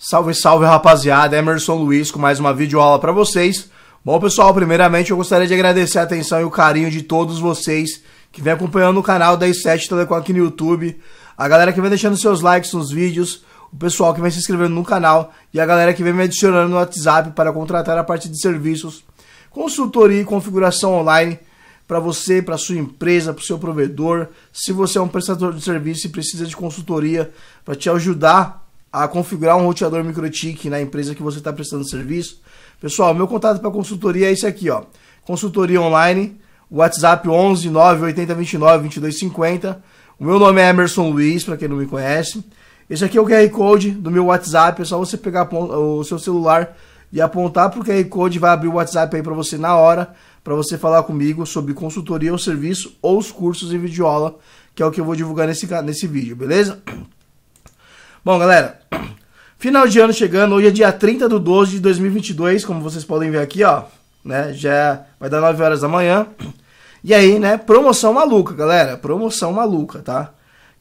Salve, salve rapaziada, Emerson Luiz com mais uma videoaula para vocês. Bom pessoal, primeiramente eu gostaria de agradecer a atenção e o carinho de todos vocês que vem acompanhando o canal da i7 Telecom aqui no YouTube, a galera que vem deixando seus likes nos vídeos, o pessoal que vem se inscrevendo no canal e a galera que vem me adicionando no WhatsApp para contratar a parte de serviços, consultoria e configuração online para você, para sua empresa, para o seu provedor. Se você é um prestador de serviço e precisa de consultoria para te ajudar a configurar um roteador MikroTik na empresa que você está prestando serviço. Pessoal, meu contato para consultoria é esse aqui, ó. Consultoria online, WhatsApp 11 980 29 O meu nome é Emerson Luiz, para quem não me conhece. Esse aqui é o QR Code do meu WhatsApp, é só você pegar o seu celular e apontar para o QR Code, vai abrir o WhatsApp aí para você na hora, para você falar comigo sobre consultoria ou serviço ou os cursos em videoaula, que é o que eu vou divulgar nesse, nesse vídeo, beleza? Bom, galera, final de ano chegando. Hoje é dia 30 de 12 de 2022, como vocês podem ver aqui, ó. Né? Já vai dar 9 horas da manhã. E aí, né? Promoção maluca, galera. Promoção maluca, tá?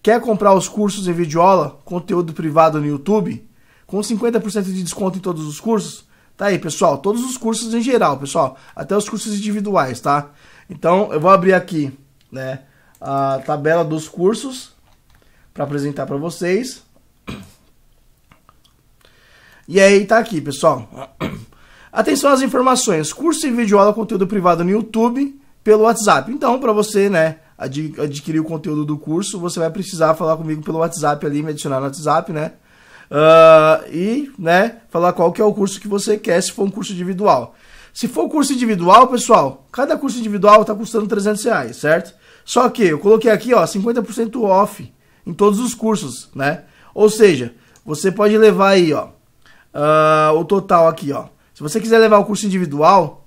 Quer comprar os cursos em videoaula, conteúdo privado no YouTube? Com 50% de desconto em todos os cursos? Tá aí, pessoal. Todos os cursos em geral, pessoal. Até os cursos individuais, tá? Então, eu vou abrir aqui, né? A tabela dos cursos para apresentar para vocês. E aí tá aqui, pessoal. Atenção às informações. Curso e vídeo aula conteúdo privado no YouTube pelo WhatsApp. Então, para você, né, adquirir o conteúdo do curso, você vai precisar falar comigo pelo WhatsApp ali, me adicionar no WhatsApp, né? Uh, e, né, falar qual que é o curso que você quer, se for um curso individual. Se for curso individual, pessoal, cada curso individual tá custando 300 reais, certo? Só que eu coloquei aqui, ó, 50% off em todos os cursos, né? Ou seja, você pode levar aí, ó, uh, o total aqui, ó. Se você quiser levar o curso individual,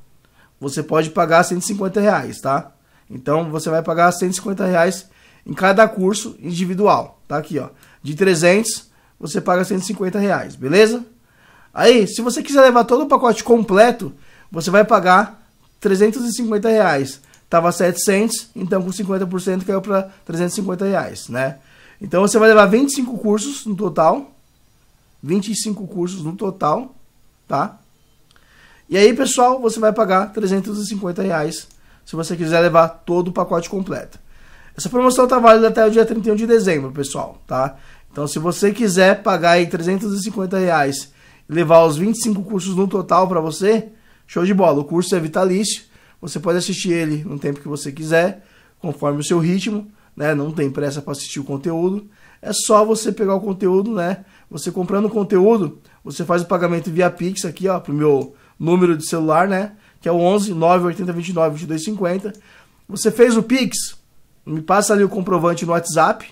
você pode pagar 150 reais, tá? Então você vai pagar 150 reais em cada curso individual, tá aqui, ó. De 300 você paga 150 reais, beleza? Aí, se você quiser levar todo o pacote completo, você vai pagar 350 reais. Tava 700, então com 50% caiu para 350 reais, né? Então você vai levar 25 cursos no total, 25 cursos no total, tá? E aí, pessoal, você vai pagar 350 reais se você quiser levar todo o pacote completo. Essa promoção tá válida até o dia 31 de dezembro, pessoal, tá? Então, se você quiser pagar aí 350 reais e levar os 25 cursos no total para você, show de bola. O curso é vitalício, você pode assistir ele no tempo que você quiser, conforme o seu ritmo, né? Não tem pressa para assistir o conteúdo é só você pegar o conteúdo, né? Você comprando o conteúdo, você faz o pagamento via Pix aqui, ó, pro meu número de celular, né? Que é o 11 980 29 22 Você fez o Pix, me passa ali o comprovante no WhatsApp,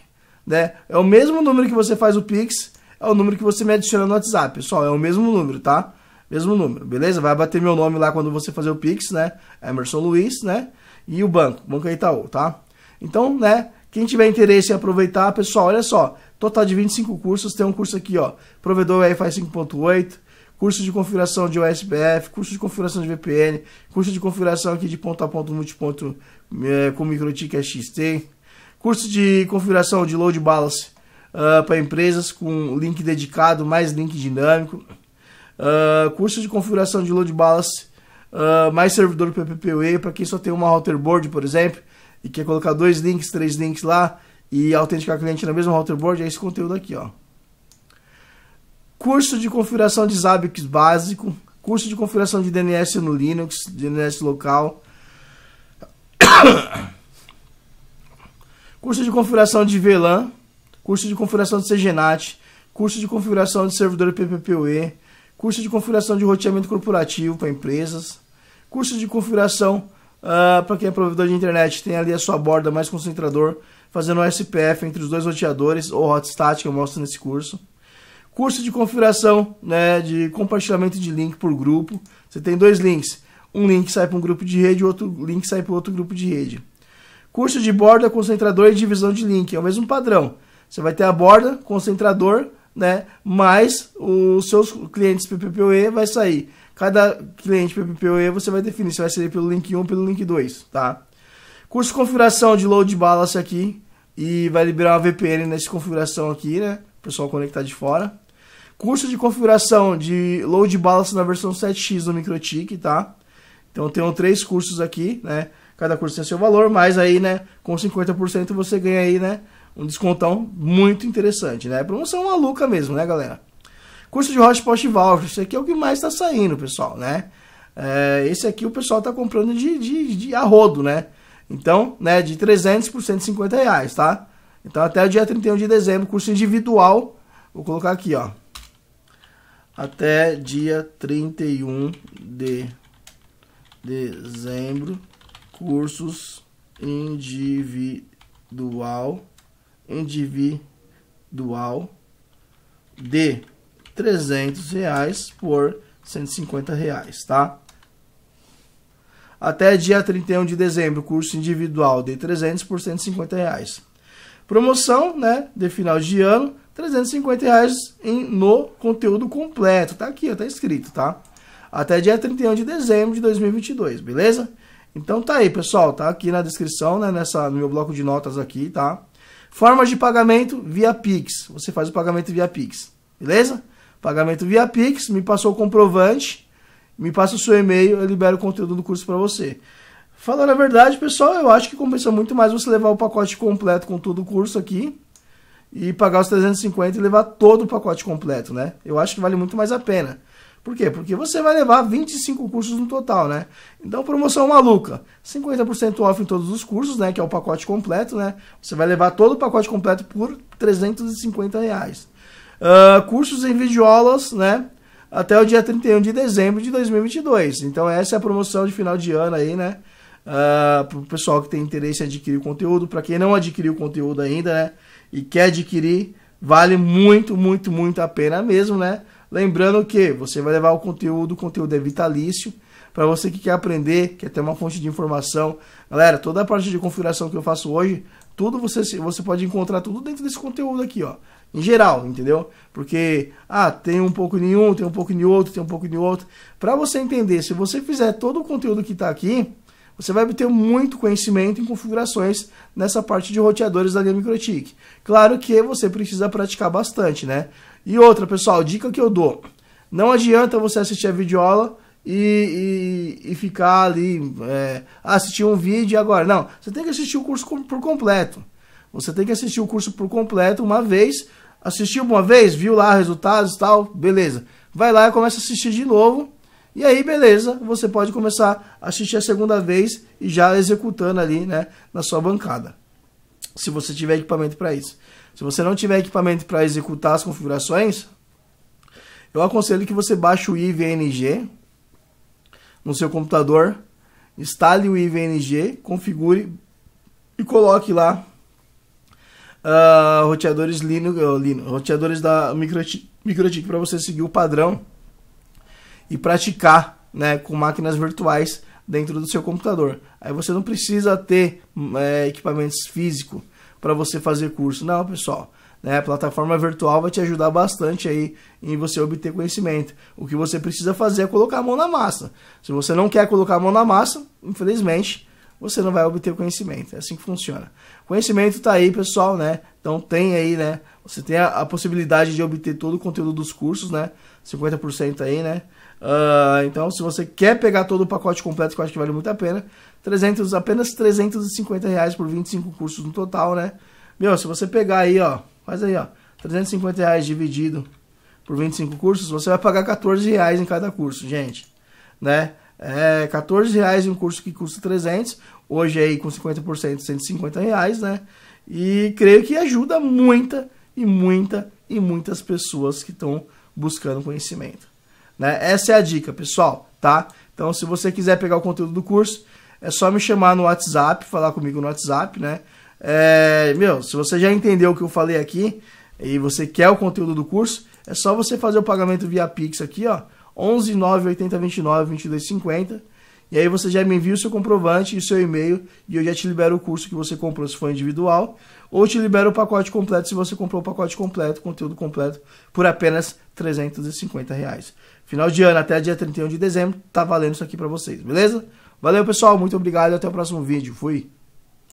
né? É o mesmo número que você faz o Pix, é o número que você me adiciona no WhatsApp, pessoal, é o mesmo número, tá? Mesmo número, beleza? Vai bater meu nome lá quando você fazer o Pix, né? Emerson Luiz, né? E o banco, Banco Itaú, tá? Então, né? Quem tiver interesse em aproveitar, pessoal, olha só, total de 25 cursos, tem um curso aqui, ó, provedor Wi-Fi 5.8, curso de configuração de USPF, curso de configuração de VPN, curso de configuração aqui de ponto a ponto multiponto é, com microtik XT, curso de configuração de load balance uh, ah, para empresas com link dedicado, mais link dinâmico, uh, curso de configuração de load balance, uh, mais servidor PPPoE para quem só tem uma router board, por exemplo, e quer colocar dois links, três links lá e autenticar cliente na mesma routerboard, é esse conteúdo aqui, ó. Curso de configuração de Zabbix básico, curso de configuração de DNS no Linux, DNS local. curso de configuração de VLAN, curso de configuração de CGNAT, curso de configuração de servidor PPPoE, curso de configuração de roteamento corporativo para empresas, curso de configuração Uh, ah, para quem é provedor de internet, tem ali a sua borda mais concentrador, fazendo um SPF entre os dois roteadores, ou hotstat, que eu mostro nesse curso. Curso de configuração, né, de compartilhamento de link por grupo. Você tem dois links. Um link sai para um grupo de rede, outro link sai para outro grupo de rede. Curso de borda, concentrador e divisão de link. É o mesmo padrão. Você vai ter a borda, concentrador, né, mais os seus clientes PPPoE vai sair Cada cliente PPPoE você vai definir se vai ser pelo link 1 ou pelo link 2, tá? Curso de configuração de load balance aqui e vai liberar uma VPN nessa configuração aqui, né? O pessoal conectar de fora. Curso de configuração de load balance na versão 7x do MikroTik, tá? Então tem três cursos aqui, né? Cada curso tem seu valor, mas aí, né, com 50% você ganha aí, né, um descontão muito interessante, né? Promoção maluca mesmo, né, galera? Curso de rocha, post e válvula. Isso aqui é o que mais está saindo, pessoal, né? É, esse aqui o pessoal está comprando de, de, de arrodo, né? Então, né, de 300 por 150 reais, tá? Então, até o dia 31 de dezembro, curso individual. Vou colocar aqui, ó. Até dia 31 de dezembro, cursos individual, individual de 300 reais por 150 reais, tá? Até dia 31 de dezembro, curso individual de 300 por 150 reais. Promoção, né, de final de ano, 350 reais em, no conteúdo completo, tá aqui, tá escrito, tá? Até dia 31 de dezembro de 2022, beleza? Então tá aí, pessoal, tá aqui na descrição, né, nessa, no meu bloco de notas aqui, tá? Formas de pagamento via Pix, você faz o pagamento via Pix, beleza? Pagamento via Pix, me passou o comprovante, me passa o seu e-mail, eu libero o conteúdo do curso para você. Falando a verdade, pessoal, eu acho que compensa muito mais você levar o pacote completo com todo o curso aqui e pagar os 350 e levar todo o pacote completo, né? Eu acho que vale muito mais a pena. Por quê? Porque você vai levar 25 cursos no total, né? Então, promoção maluca. 50% off em todos os cursos, né? Que é o pacote completo, né? Você vai levar todo o pacote completo por 350 reais. Uh, cursos em videoaulas, né? Até o dia 31 de dezembro de 2022. Então, essa é a promoção de final de ano aí, né? Uh, ah, para o pessoal que tem interesse em adquirir o conteúdo. Para quem não adquiriu o conteúdo ainda, né? E quer adquirir, vale muito, muito, muito a pena mesmo, né? Lembrando que você vai levar o conteúdo, o conteúdo é vitalício. Para você que quer aprender, quer ter uma fonte de informação, galera, toda a parte de configuração que eu faço hoje tudo você, você pode encontrar tudo dentro desse conteúdo aqui, ó. Em geral, entendeu? Porque, ah, tem um pouco em um, tem um pouco em outro, tem um pouco em outro. Para você entender, se você fizer todo o conteúdo que está aqui, você vai obter muito conhecimento em configurações nessa parte de roteadores da Game Microtik. Claro que você precisa praticar bastante, né? E outra, pessoal, dica que eu dou. Não adianta você assistir a videoaula e, e, e ficar ali, é, assistir um vídeo e agora. Não, você tem que assistir o curso por completo. Você tem que assistir o curso por completo uma vez, assistiu uma vez, viu lá resultados e tal, beleza. Vai lá e começa a assistir de novo. E aí, beleza, você pode começar a assistir a segunda vez e já executando ali, né, na sua bancada. Se você tiver equipamento para isso. Se você não tiver equipamento para executar as configurações, eu aconselho que você baixe o IVNG, no seu computador, instale o IVNG, configure e coloque lá uh, roteadores Linux, eh, Linux, roteadores da Microtik, Microtik para você seguir o padrão e praticar né, com máquinas virtuais dentro do seu computador. Aí você não precisa ter é, equipamentos físicos para você fazer curso. Não, pessoal. Né? A plataforma virtual vai te ajudar bastante aí em você obter conhecimento. O que você precisa fazer é colocar a mão na massa. Se você não quer colocar a mão na massa, infelizmente, você não vai obter conhecimento. É assim que funciona. Conhecimento está aí, pessoal, né? Então tem aí, né? Você tem a, a, possibilidade de obter todo o conteúdo dos cursos, né? 50% aí, né? Uh, então, se você quer pegar todo o pacote completo, que eu acho que vale muito a pena, 300, apenas 350 reais por 25 cursos no total, né? Meu, se você pegar aí, ó, Faz aí, ó. 350 reais dividido por 25 cursos, você vai pagar 14 reais em cada curso, gente. Né? É 14 reais em um curso que custa 300. Hoje aí com 50%, 150 reais, né? E creio que ajuda muita e muita e muitas pessoas que estão buscando conhecimento. Né? Essa é a dica, pessoal, tá? Então, se você quiser pegar o conteúdo do curso, é só me chamar no WhatsApp, falar comigo no WhatsApp, né? É, meu, se você já entendeu o que eu falei aqui e você quer o conteúdo do curso, é só você fazer o pagamento via Pix aqui, ó, 11 9 80 29 22 50. E aí você já me envia o seu comprovante e o seu e-mail e eu já te libero o curso que você comprou se for individual, ou te libero o pacote completo se você comprou o pacote completo, conteúdo completo, por apenas 350 reais. Final de ano até dia 31 de dezembro, tá valendo isso aqui para vocês, beleza? Valeu pessoal, muito obrigado e até o próximo vídeo. Fui!